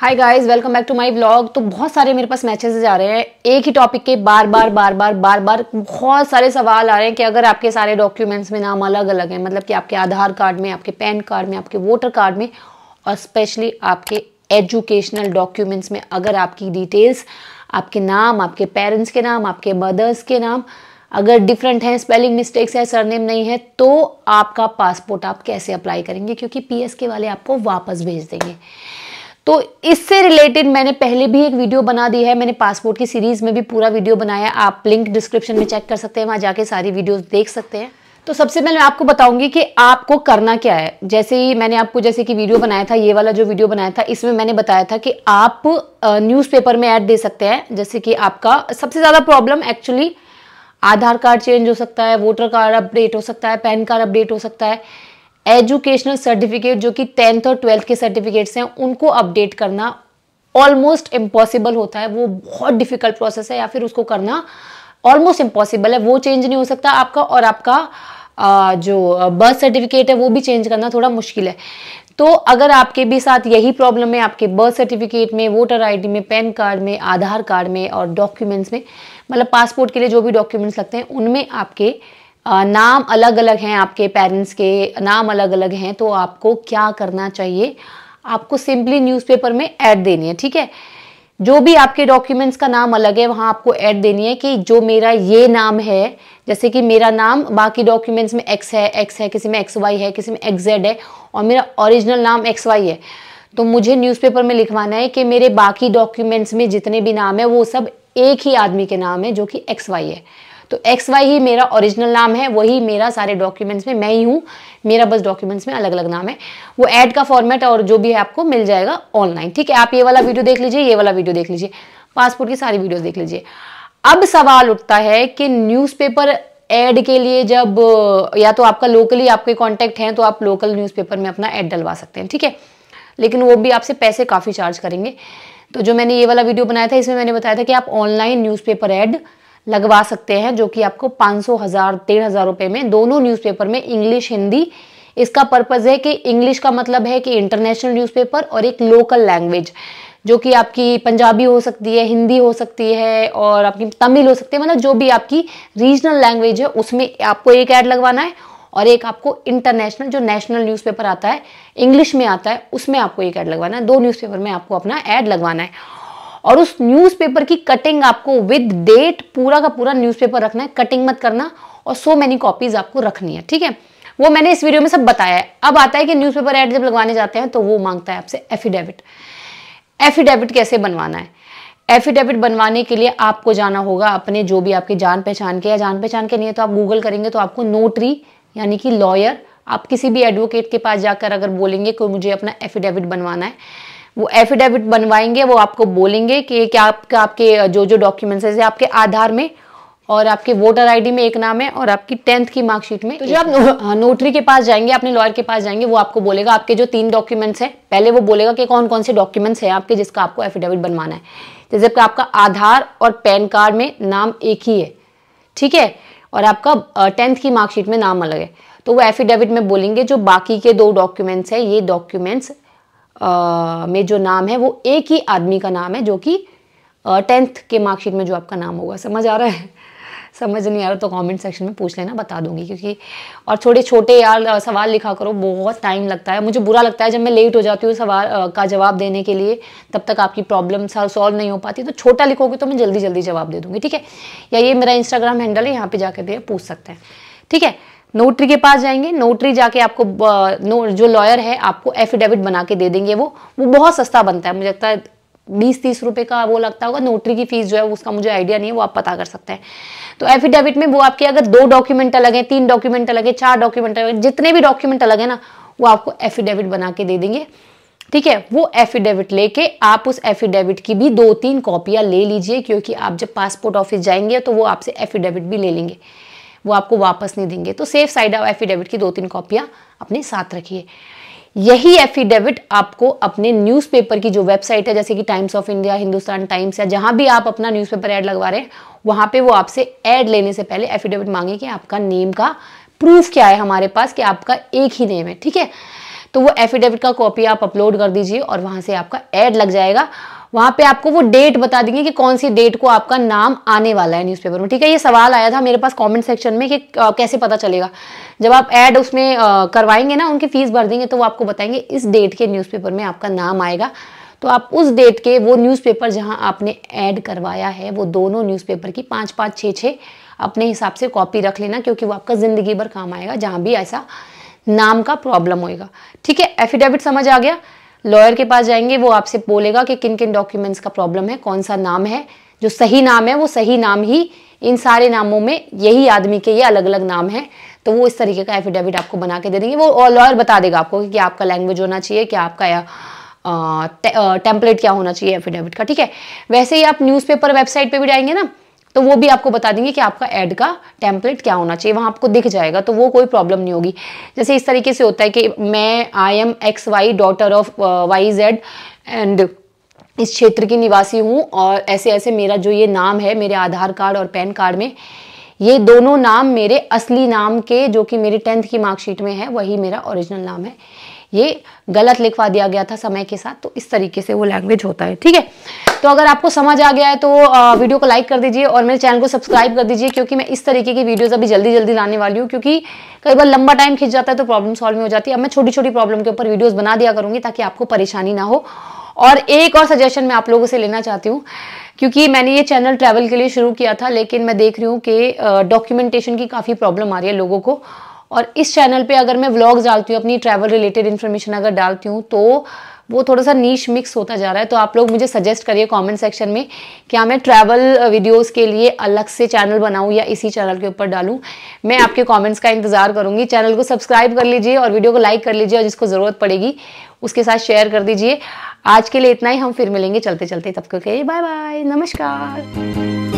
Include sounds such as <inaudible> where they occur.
hi guys welcome back to my vlog तो बहुत सारे मेरे पास मैचेस आ रहे हैं एक ही टॉपिक के बार बार बार बार बार बार बहुत सारे सवाल आ रहे हैं कि अगर आपके सारे डॉक्यूमेंट्स में नाम अलग अलग हैं मतलब कि आपके आधार कार्ड में आपके पैन कार्ड में आपके वोटर कार्ड में और स्पेशली आपके एजुकेशनल डॉक्यूमेंट्स में अगर आपकी डिटेल्स आपके नाम आपके पेरेंट्स के नाम आपके मदर्स के नाम अगर डिफरेंट हैं स्पेलिंग मिस्टेक्स है सरनेम नहीं है तो आपका पासपोर्ट आप कैसे अप्लाई करेंगे क्योंकि पीएसके वाले आपको वापस भेज देंगे तो इससे रिलेटेड मैंने पहले भी एक वीडियो बना दी है मैंने पासपोर्ट की सीरीज में भी पूरा वीडियो बनाया आप लिंक डिस्क्रिप्शन में चेक कर सकते हैं वहां जाके सारी वीडियोस देख सकते हैं तो सबसे पहले मैं आपको बताऊंगी कि आपको करना क्या है जैसे ही मैंने आपको जैसे कि वीडियो बनाया था ये वाला जो वीडियो बनाया था इसमें मैंने बताया था कि आप न्यूज़पेपर में ऐड दे सकते हैं जैसे कि आपका सबसे ज़्यादा problem actually Aadhaar card change हो सकता है वोटर कार्ड अपडेट हो सकता है पैन कार्ड अपडेट हो सकता है एजुकेशनल सर्टिफिकेट जो कि टेंथ और ट्वेल्थ के सर्टिफिकेट्स हैं उनको अपडेट करना ऑलमोस्ट इम्पॉसिबल होता है वो बहुत डिफिकल्ट प्रोसेस है या फिर उसको करना ऑलमोस्ट इम्पॉसिबल है वो चेंज नहीं हो सकता आपका और आपका आ, जो बर्थ सर्टिफिकेट है वो भी चेंज करना थोड़ा मुश्किल है तो अगर आपके भी साथ यही प्रॉब्लम है आपके बर्थ सर्टिफिकेट में वोटर आईडी में पैन कार्ड में आधार कार्ड में और डॉक्यूमेंट्स में मतलब पासपोर्ट के लिए जो भी डॉक्यूमेंट्स लगते हैं उनमें आपके नाम अलग अलग हैं आपके पेरेंट्स के नाम अलग अलग हैं तो आपको क्या करना चाहिए आपको सिंपली न्यूज़पेपर में ऐड देनी है ठीक है जो भी आपके डॉक्यूमेंट्स का नाम अलग है वहाँ आपको ऐड देनी है कि जो मेरा ये नाम है जैसे कि मेरा नाम बाकी डॉक्यूमेंट्स में एक्स है एक्स है किसी में एक्स वाई है किसी में एक्स जेड है और मेरा ओरिजिनल नाम एक्स वाई है तो मुझे न्यूज़पेपर में लिखवाना है कि मेरे बाकी डॉक्यूमेंट्स में जितने भी नाम है वो सब एक ही आदमी के नाम है जो कि एक्स वाई है तो एक्स वाई ही मेरा ओरिजिनल नाम है वही मेरा सारे डॉक्यूमेंट्स में मैं ही हूँ मेरा बस डॉक्यूमेंट्स में अलग अलग नाम है वो ऐड का फॉर्मेट और जो भी है आपको मिल जाएगा ऑनलाइन ठीक है आप ये वाला वीडियो देख लीजिए ये वाला वीडियो देख लीजिए पासपोर्ट की सारी वीडियोज देख लीजिए अब सवाल उठता है कि न्यूज़पेपर एड के लिए जब या तो आपका लोकली आपके कॉन्टैक्ट हैं तो आप लोकल न्यूज़पेपर में अपना ऐड डलवा सकते हैं ठीक है लेकिन वो भी आपसे पैसे काफ़ी चार्ज करेंगे तो जो मैंने ये वाला वीडियो बनाया था इसमें मैंने बताया था कि आप ऑनलाइन न्यूज़पेपर ऐड लगवा सकते हैं जो कि आपको पाँच सौ हज़ार डेढ़ हज़ार रुपये में दोनों न्यूज़पेपर में इंग्लिश हिंदी इसका पर्पज़ है कि इंग्लिश का मतलब है कि इंटरनेशनल न्यूज़पेपर और एक लोकल लैंग्वेज जो कि आपकी पंजाबी हो सकती है हिंदी हो सकती है और आपकी तमिल हो सकती है मतलब जो भी आपकी रीजनल लैंग्वेज है उसमें आपको एक ऐड लगवाना है और एक आपको इंटरनेशनल जो नेशनल न्यूज़पेपर आता है इंग्लिश में आता है उसमें आपको एक ऐड लगवाना है दो न्यूज़पेपर में आपको अपना ऐड लगवाना है और उस न्यूज़पेपर की कटिंग आपको विद डेट पूरा का पूरा न्यूज़पेपर रखना है कटिंग मत करना और सो मैनी कॉपीज आपको रखनी है ठीक है वो मैंने इस वीडियो में सब बताया है अब आता है कि न्यूज पेपर जब लगवाने जाते हैं तो वो मांगता है आपसे एफिडेविट एफिडेविट कैसे बनवाना है एफिडेविट बनवाने के लिए आपको जाना होगा अपने जो भी आपके जान पहचान के या जान पहचान के नहीं है तो आप गूगल करेंगे तो आपको नोटरी यानी कि लॉयर आप किसी भी एडवोकेट के पास जाकर अगर बोलेंगे कि मुझे अपना एफिडेविट बनवाना है वो एफिडेविट बनवाएंगे वो आपको बोलेंगे कि क्या आपका आपके जो जो डॉक्यूमेंट्स है आपके आधार में और आपके वोटर आईडी में एक नाम है और आपकी टेंथ की मार्कशीट में तो जो आप नोटरी के पास जाएंगे अपने लॉयर के पास जाएंगे वो आपको बोलेगा आपके जो तीन डॉक्यूमेंट्स हैं पहले वो बोलेगा कि कौन कौन से डॉक्यूमेंट्स हैं आपके जिसका आपको एफिडेविट बनवाना है जैसे आपका आपका आधार और पैन कार्ड में नाम एक ही है ठीक है और आपका टेंथ की मार्कशीट में नाम अलग है तो वो एफिडेविट में बोलेंगे जो बाकी के दो डॉक्यूमेंट्स हैं ये डॉक्यूमेंट्स में जो नाम है वो एक ही आदमी का नाम है जो कि टेंथ के मार्कशीट में जो आपका नाम होगा समझ आ रहा है <laughs> समझ नहीं आ रहा तो कमेंट सेक्शन में पूछ लेना बता दूंगी क्योंकि और छोटे छोटे यार सवाल लिखा करो बहुत टाइम लगता है मुझे बुरा लगता है जब मैं लेट हो जाती हूँ सवाल का जवाब देने के लिए तब तक आपकी प्रॉब्लम सॉल्व नहीं हो पाती तो छोटा लिखोगे तो मैं जल्दी जल्दी जवाब दे दूँगी ठीक है या ये मेरा इंस्टाग्राम हैंडल है यहाँ पर जाकर भी पूछ सकते हैं ठीक है नोटरी के पास जाएंगे नोटरी जाके आपको नो, जो लॉयर है आपको एफिडेविट बना के दे देंगे वो वो बहुत सस्ता बनता है मुझे लगता है बीस तीस रुपए का वो लगता होगा नोटरी की फीस जो है उसका मुझे आइडिया नहीं है वो आप पता कर सकते हैं तो एफिडेविट में वो आपके अगर दो डॉक्यूमेंट अलग है तीन डॉक्यूमेंट अलग है चार डॉक्यूमेंट अलग जितने भी डॉक्यूमेंट अलग है ना वो आपको एफिडेविट बना के दे देंगे ठीक है वो एफिडेविट लेके आप उस एफिडेविट की भी दो तीन कॉपियां ले लीजिए क्योंकि आप जब पासपोर्ट ऑफिस जाएंगे तो वो आपसे एफिडेविट भी ले लेंगे वो आपको वापस नहीं देंगे तो सेफ साइड ऑफ एफिडेविट की दो तीन कॉपियाँ अपने साथ रखिए यही एफिडेविट आपको अपने न्यूज़पेपर की जो वेबसाइट है जैसे कि Times of India Hindustan Times या जहाँ भी आप अपना न्यूज़पेपर ऐड लगवा रहे हैं वहाँ पे वो आपसे ऐड लेने से पहले एफिडेविट मांगे कि आपका नेम का प्रूफ क्या है हमारे पास कि आपका एक ही नेम है ठीक है तो वो एफिडेविट का कॉपी आप अपलोड कर दीजिए और वहाँ से आपका एड लग जाएगा वहां पे आपको वो डेट बता देंगे कि कौन सी डेट को आपका नाम आने वाला है न्यूज़पेपर में ठीक है ये सवाल आया था मेरे पास कमेंट सेक्शन में कि कैसे पता चलेगा जब आप ऐड उसमें करवाएंगे ना उनकी फीस भर देंगे तो वो आपको बताएंगे इस डेट के न्यूज़पेपर में आपका नाम आएगा तो आप उस डेट के वो न्यूज़पेपर जहां आपने ऐड करवाया है वो दोनों न्यूज़पेपर की पाँच पाँच छः छः अपने हिसाब से कॉपी रख लेना क्योंकि वो आपका ज़िंदगी भर काम आएगा जहाँ भी ऐसा नाम का प्रॉब्लम होएगा ठीक है एफिडेविट समझ आ गया लॉयर के पास जाएंगे वो आपसे बोलेगा कि किन किन डॉक्यूमेंट्स का प्रॉब्लम है कौन सा नाम है जो सही नाम है वो सही नाम ही इन सारे नामों में यही आदमी के ये अलग अलग नाम है तो वो इस तरीके का एफिडेविट आपको बना के दे देंगे वो लॉयर बता देगा आपको कि क्या आपका लैंग्वेज होना चाहिए क्या आपका या, टेम्पलेट क्या होना चाहिए एफिडेविट का ठीक है वैसे ही आप न्यूज़पेपर वेबसाइट पे भी जाएंगे ना तो वो भी आपको बता देंगे कि आपका एड का टेम्पलेट क्या होना चाहिए वहाँ आपको दिख जाएगा तो वो कोई प्रॉब्लम नहीं होगी जैसे इस तरीके से होता है कि मैं I am X Y daughter of Y Z and इस क्षेत्र की निवासी हूँ और ऐसे ऐसे मेरा जो ये नाम है मेरे आधार कार्ड और पैन कार्ड में ये दोनों नाम मेरे असली नाम के जो कि मेरे टेंथ की मार्कशीट में है वही मेरा ओरिजिनल नाम है ये गलत लिखवा दिया गया था समय के साथ तो इस तरीके से वो लैंग्वेज होता है ठीक है तो अगर आपको समझ आ गया है तो वीडियो को लाइक कर दीजिए और मेरे चैनल को सब्सक्राइब कर दीजिए क्योंकि मैं इस तरीके की वीडियोस अभी जल्दी जल्दी लाने वाली हूँ क्योंकि कई बार लंबा टाइम खींच जाता है तो प्रॉब्लम सॉल्व हो जाती है अब मैं छोटी छोटी प्रॉब्लम के ऊपर वीडियोज़ बना दिया करूंगी ताकि आपको परेशानी ना हो और एक और सजेशन मैं आप लोगों से लेना चाहती हूँ क्योंकि मैंने ये चैनल ट्रैवल के लिए शुरू किया था लेकिन मैं देख रही हूँ कि डॉक्यूमेंटेशन की काफ़ी प्रॉब्लम आ रही है लोगों को और इस चैनल पे अगर मैं व्लॉग्स डालती हूँ अपनी ट्रैवल रिलेटेड इन्फॉर्मेशन अगर डालती हूँ तो वो थोड़ा सा नीच मिक्स होता जा रहा है तो आप लोग मुझे सजेस्ट करिए कमेंट सेक्शन में क्या मैं ट्रैवल वीडियोस के लिए अलग से चैनल बनाऊँ या इसी चैनल के ऊपर डालूँ मैं आपके कमेंट्स का इंतज़ार करूँगी चैनल को सब्सक्राइब कर लीजिए और वीडियो को लाइक कर लीजिए और जिसको ज़रूरत पड़ेगी उसके साथ शेयर कर दीजिए आज के लिए इतना ही हम फिर मिलेंगे चलते चलते तब तक के बाय बाय नमस्कार